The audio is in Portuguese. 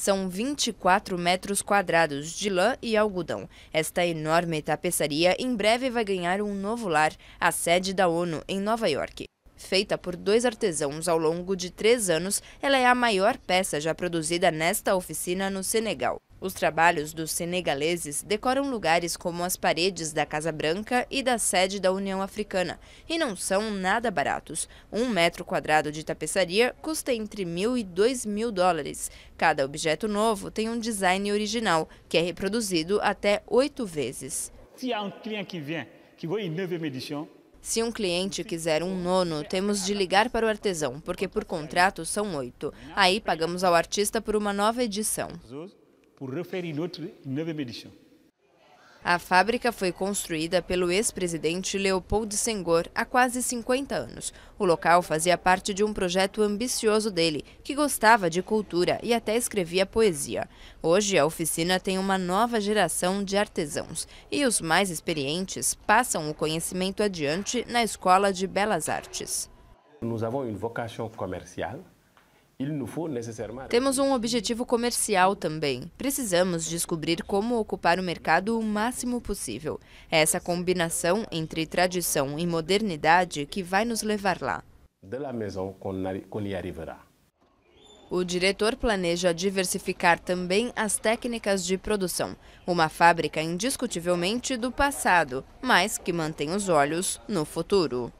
são 24 metros quadrados de lã e algodão. Esta enorme tapeçaria em breve vai ganhar um novo lar, a sede da ONU em Nova York. Feita por dois artesãos ao longo de três anos, ela é a maior peça já produzida nesta oficina no Senegal. Os trabalhos dos senegaleses decoram lugares como as paredes da Casa Branca e da sede da União Africana, e não são nada baratos. Um metro quadrado de tapeçaria custa entre mil e dois mil dólares. Cada objeto novo tem um design original, que é reproduzido até oito vezes. Se há um cliente que vem, que vai em nove edições, se um cliente quiser um nono, temos de ligar para o artesão, porque por contrato são oito. Aí pagamos ao artista por uma nova edição. Por referir outra nova edição. A fábrica foi construída pelo ex-presidente Leopold Senghor há quase 50 anos. O local fazia parte de um projeto ambicioso dele, que gostava de cultura e até escrevia poesia. Hoje, a oficina tem uma nova geração de artesãos e os mais experientes passam o conhecimento adiante na Escola de Belas Artes. Nós temos uma vocação comercial temos um objetivo comercial também. Precisamos descobrir como ocupar o mercado o máximo possível. É essa combinação entre tradição e modernidade que vai nos levar lá. O diretor planeja diversificar também as técnicas de produção, uma fábrica indiscutivelmente do passado, mas que mantém os olhos no futuro.